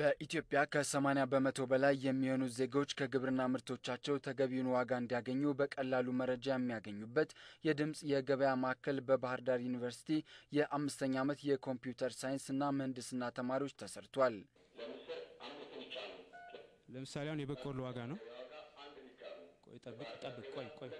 በኢትዮጵያ ከ80 በመቶ በላይ የሚሆኑ ዜጎች ከግብርና ምርቶቻቸው ተገቢውን ዋጋ እንዲያገኙ በቀላሉ መረጃ የሚያገኙበት የድምፅ የገበያ ማዕከል በባህር ዳር ዩኒቨርሲቲ የአምስተኛ ዓመት የኮምፒውተር ሳይንስ እና ምህንድስና ተማሪዎች ተሰርቷል። ለምሳሌ አሁን የበቆሎ ዋጋ ነው። ቆይ ጠብቅ ጠብቅ ቆይ ቆይ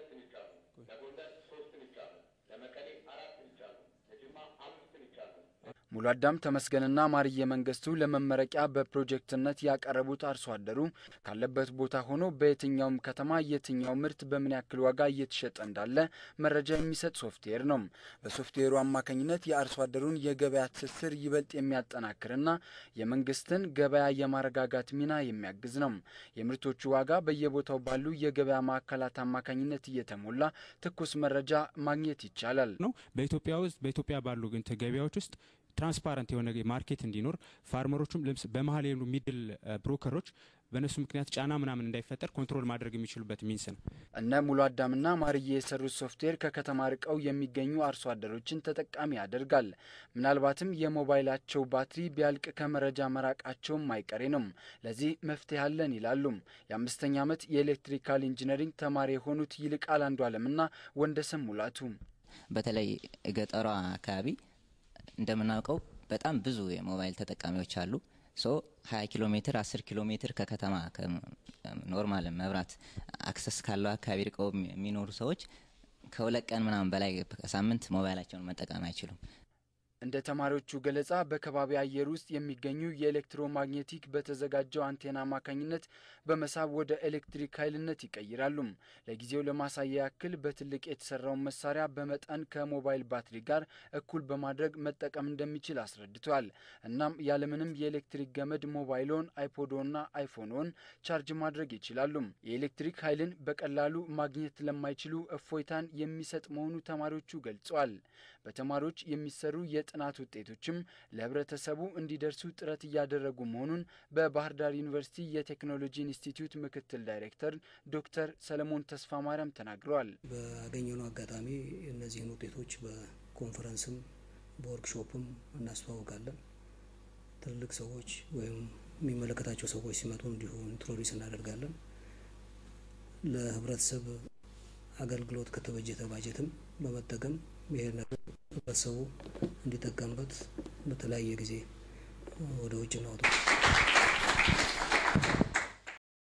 ሙሉ አዳም ተመስገንና ማርየ መንግስቱ ለመመረቂያ በፕሮጀክትነት ያቀረቡት አርሶ አደሩ ካለበት ቦታ ሆኖ በየትኛውም ከተማ የትኛው ምርት በምን ያክል ዋጋ እየተሸጠ እንዳለ መረጃ የሚሰጥ ሶፍትዌር ነው። በሶፍትዌሩ አማካኝነት የአርሶ አደሩን የገበያ ትስስር ይበልጥ የሚያጠናክርና የመንግስትን ገበያ የማረጋጋት ሚና የሚያግዝ ነው። የምርቶቹ ዋጋ በየቦታው ባሉ የገበያ ማዕከላት አማካኝነት እየተሞላ ትኩስ መረጃ ማግኘት ይቻላል ነው በኢትዮጵያ ውስጥ በኢትዮጵያ ባሉ ገበያዎች ውስጥ ትራንስፓረንት የሆነ ማርኬት እንዲኖር ፋርመሮቹም በመሀል የሉ ሚድል ብሮከሮች በእነሱ ምክንያት ጫና ምናምን እንዳይፈጠር ኮንትሮል ማድረግ የሚችሉበት ሚንስ ነው። እነ ሙሉ አዳምና ማርዬ የሰሩት ሶፍትዌር ከከተማ ርቀው የሚገኙ አርሶ አደሮችን ተጠቃሚ ያደርጋል። ምናልባትም የሞባይላቸው ባትሪ ቢያልቅ ከመረጃ መራቃቸውም አይቀሬ ነው። ለዚህ መፍትሄ አለን ይላሉም የአምስተኛ ዓመት የኤሌክትሪካል ኢንጂነሪንግ ተማሪ የሆኑት ይልቃል አንዱ አለምና ወንደሰም ሙላቱ በተለይ ገጠሯ አካባቢ እንደምናውቀው በጣም ብዙ የሞባይል ተጠቃሚዎች አሉ። ሶ 20 ኪሎ ሜትር 10 ኪሎ ሜትር ከከተማ ኖርማል መብራት አክሰስ ካለው አካባቢ ርቀው የሚኖሩ ሰዎች ከሁለት ቀን ምናምን በላይ ሳምንት ሞባይላቸውን መጠቀም አይችሉም። እንደ ተማሪዎቹ ገለጻ በከባቢ አየር ውስጥ የሚገኙ የኤሌክትሮማግኔቲክ በተዘጋጀው አንቴና አማካኝነት በመሳብ ወደ ኤሌክትሪክ ኃይልነት ይቀይራሉ። ለጊዜው ለማሳያ ያክል በትልቅ የተሰራውን መሳሪያ በመጠን ከሞባይል ባትሪ ጋር እኩል በማድረግ መጠቀም እንደሚችል አስረድቷል። እናም ያለምንም የኤሌክትሪክ ገመድ ሞባይሎን፣ አይፖዶና አይፎኖን ቻርጅ ማድረግ ይችላሉ። የኤሌክትሪክ ኃይልን በቀላሉ ማግኘት ለማይችሉ እፎይታን የሚሰጥ መሆኑ ተማሪዎቹ ገልጸዋል። በተማሪዎች የሚሰሩ የ የጥናት ውጤቶችም ለህብረተሰቡ እንዲደርሱ ጥረት እያደረጉ መሆኑን በባህር ዳር ዩኒቨርሲቲ የቴክኖሎጂ ኢንስቲትዩት ምክትል ዳይሬክተር ዶክተር ሰለሞን ተስፋ ማርያም ተናግረዋል። ባገኘነው አጋጣሚ እነዚህን ውጤቶች በኮንፈረንስም በወርክሾፕም እናስተዋውቃለን። ትልልቅ ሰዎች ወይም የሚመለከታቸው ሰዎች ሲመጡ እንዲሁ ኢንትሮዲስ እናደርጋለን ለህብረተሰብ አገልግሎት ከተበጀተ ባጀትም በመጠቀም ይሄ ህብረተሰቡ እንዲጠቀምበት በተለያየ ጊዜ ወደ ውጭ እናወጡ